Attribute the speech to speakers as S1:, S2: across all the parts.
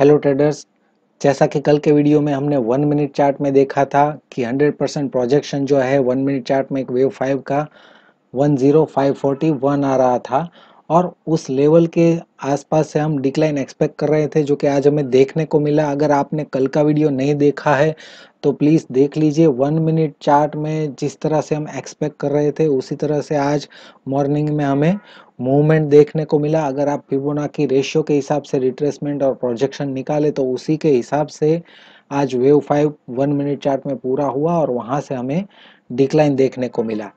S1: hello traders जैसा कि कल के वीडियो में हमने वन मिनट चार्ट में देखा था कि 100 परसेंट प्रोजेक्शन जो है वन मिनट चार्ट में एक वेव फाइव का 10541 आ रहा था और उस लेवल के आसपास से हम डिक्लाइन एक्सपेक्ट कर रहे थे जो कि आज हमें देखने को मिला अगर आपने कल का वीडियो नहीं देखा है तो प्लीज़ देख लीजिए वन मिनट चार्ट में जिस तरह से हम एक्सपेक्ट कर रहे थे उसी तरह से आज मॉर्निंग में हमें मूवमेंट देखने को मिला अगर आप की रेशियो के हिसाब से रिट्रेसमेंट और प्रोजेक्शन निकाले तो उसी के हिसाब से आज wave five one minute chart में पूरा हुआ और वहाँ से हमें डिक्लाइन देखने को मिला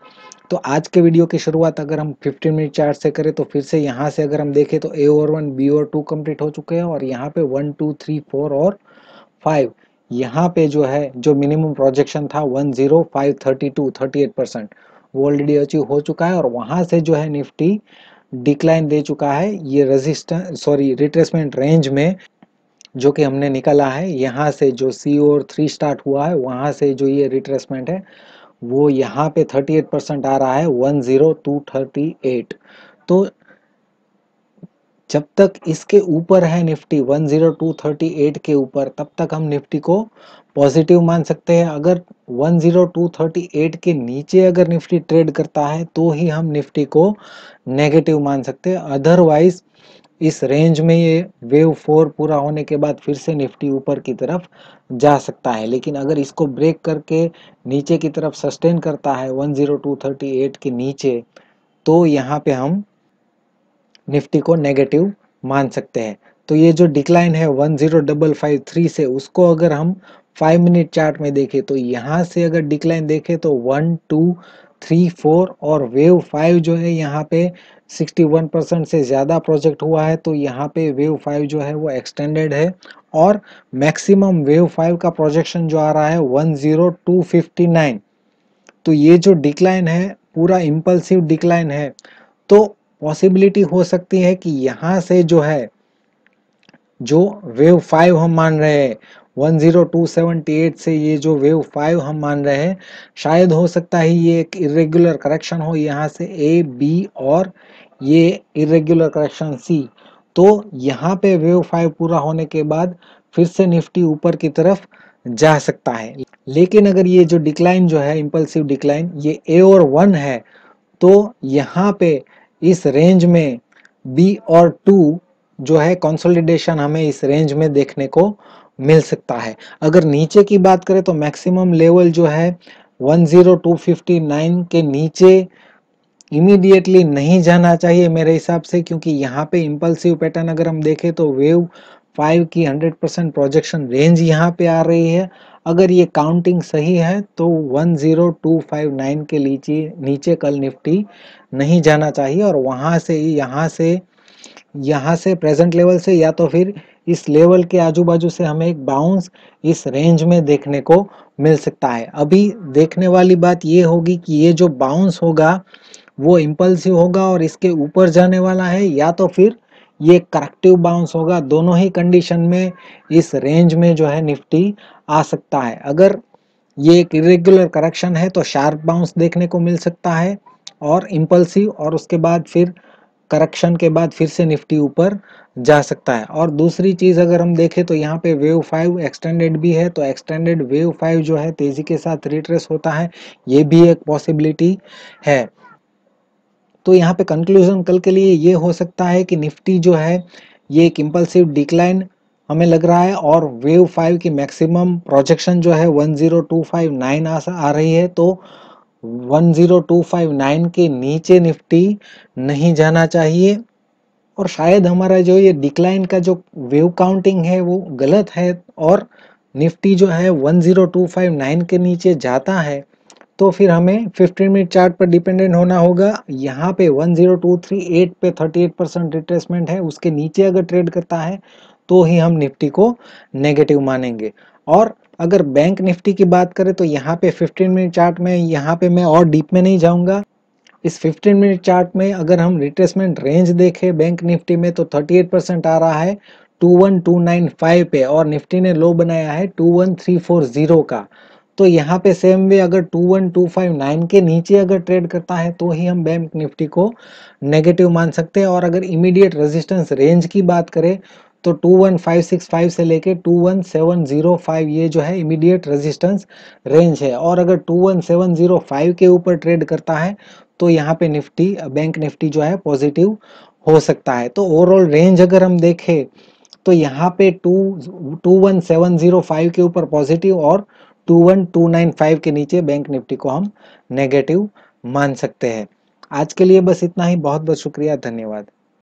S1: तो आज के वीडियो की शुरुआत अगर हम 15 मिनट चार्ट से करें तो फिर से यहाँ से अगर हम देखें तो a over one b over two complete हो चुके हैं और यहाँ पे वन टू थ्री फोर और फाइव यहाँ पे जो है जो मिनिमम प्रोजेक्शन था one zero five thirty two thirty eight percent वो ऑलरेडी अचीव हो चुका है और वहाँ से जो है निफ्टी डिक्लाइन दे चुका है ये रजिस्टेंस सॉरी रिट्रेसमेंट रेंज में जो कि हमने निकाला है यहाँ से जो सी और थ्री स्टार्ट हुआ है वहाँ से जो ये रिट्रेसमेंट है वो यहाँ पे 38 परसेंट आ रहा है 10238 तो जब तक इसके ऊपर है निफ्टी 10238 के ऊपर तब तक हम निफ्टी को पॉजिटिव मान सकते हैं अगर 10238 के नीचे अगर निफ्टी ट्रेड करता है तो ही हम निफ्टी को नेगेटिव मान सकते हैं अदरवाइज इस रेंज में ये वेव फोर पूरा होने के बाद फिर से निफ्टी ऊपर की तरफ जा सकता है लेकिन अगर इसको ब्रेक करके नीचे की तरफ सस्टेन करता है 10238 के नीचे तो यहाँ पे हम निफ्टी को नेगेटिव मान सकते हैं तो ये जो डिक्लाइन है one zero double five three से उसको अगर हम फाइव मिनट चार्ट में देखें तो यहाँ से अगर डिक्लाइन देखें तो वन टू थ्री फोर और वेव फाइव जो है यहाँ पे सिक्सटी वन परसेंट से ज़्यादा प्रोजेक्ट हुआ है तो यहाँ पे वेव फाइव जो है वो एक्सटेंडेड है और मैक्सिमम वेव फाइव का प्रोजेक्शन जो आ रहा है one zero two fifty nine तो ये जो डिक्लाइन है पूरा इम्पल्सिव डिक्लाइन है तो पॉसिबिलिटी हो सकती है कि यहाँ से जो है जो वेव फाइव हम मान रहे हैं 10278 से ये जो वेव फाइव हम मान रहे हैं शायद हो सकता है ये एक इरेग्युलर करेक्शन हो यहाँ से ए बी और ये इरेग्युलर करेक्शन सी तो यहाँ पे वेव फाइव पूरा होने के बाद फिर से निफ्टी ऊपर की तरफ जा सकता है लेकिन अगर ये जो डिक्लाइन जो है इम्पल्सिव डिक्लाइन ये ए और वन है तो यहाँ पे इस रेंज में बी और टू जो है कंसोलिडेशन हमें इस रेंज में देखने को मिल सकता है अगर नीचे की बात करें तो मैक्सिमम लेवल जो है 10259 के नीचे इमीडिएटली नहीं जाना चाहिए मेरे हिसाब से क्योंकि यहाँ पे इम्पल्सिव पैटर्न अगर हम देखें तो वेव फाइव की हंड्रेड परसेंट प्रोजेक्शन रेंज यहाँ पे आ रही है अगर ये काउंटिंग सही है तो 10259 के नीचे नीचे कल निफ्टी नहीं जाना चाहिए और वहाँ से ही यहाँ से यहाँ से प्रेजेंट लेवल से या तो फिर इस लेवल के आजू बाजू से हमें एक बाउंस इस रेंज में देखने को मिल सकता है अभी देखने वाली बात ये होगी कि ये जो बाउंस होगा वो इम्पल्सिव होगा और इसके ऊपर जाने वाला है या तो फिर ये करेक्टिव बाउंस होगा दोनों ही कंडीशन में इस रेंज में जो है निफ्टी आ सकता है अगर ये एक इरेगुलर करेक्शन है तो शार्प बाउंस देखने को मिल सकता है और इम्पल्सिव और उसके बाद फिर करेक्शन के बाद फिर से निफ्टी ऊपर जा सकता है और दूसरी चीज़ अगर हम देखें तो यहाँ पे वेव फाइव एक्सटेंडेड भी है तो एक्सटेंडेड वेव फाइव जो है तेज़ी के साथ रिट्रेस होता है ये भी एक पॉसिबिलिटी है तो यहाँ पे कंक्लूजन कल के लिए ये हो सकता है कि निफ्टी जो है ये एक इम्पल्सिव डिक्लाइन हमें लग रहा है और वेव फाइव की मैक्सिमम प्रोजेक्शन जो है one zero two five nine आ, आ रही है तो one zero two five nine के नीचे निफ्टी नहीं जाना चाहिए और शायद हमारा जो ये डिक्लाइन का जो वेव काउंटिंग है वो गलत है और निफ्टी जो है 10259 के नीचे जाता है तो फिर हमें 15 मिनट चार्ट पर डिपेंडेंट होना होगा यहाँ पे 10238 पे 38 परसेंट रिट्रेसमेंट है उसके नीचे अगर ट्रेड करता है तो ही हम निफ्टी को नेगेटिव मानेंगे और अगर बैंक निफ्टी की बात करें तो यहाँ पे 15 मिनट चार्ट में यहाँ पे मैं और डीप में नहीं जाऊँगा इस 15 मिनट चार्ट में अगर हम रिट्रेसमेंट रेंज देखें बैंक निफ्टी में तो थर्टी परसेंट आ रहा है टू पे और निफ्टी ने लो बनाया है टू का तो यहाँ पे सेम वे अगर two one two five nine के नीचे अगर ट्रेड करता है तो ही हम बैंक निफ्टी को नेगेटिव मान सकते हैं और अगर इमीडिएट रेजिस्टेंस रेंज की बात करें तो two one five six five से लेके two one seven zero five ये जो है इमीडिएट रेजिस्टेंस रेंज है और अगर two one seven zero five के ऊपर ट्रेड करता है तो यहाँ पे निफ्टी बैंक निफ्टी जो है पॉजिटिव हो सकता है तो ओवरऑल रेंज अगर हम देखें तो यहाँ पे two two one seven zero five के ऊपर पॉजिटिव और 21295 के नीचे बैंक निफ्टी को हम नेगेटिव मान सकते हैं आज के लिए बस इतना ही बहुत बहुत शुक्रिया धन्यवाद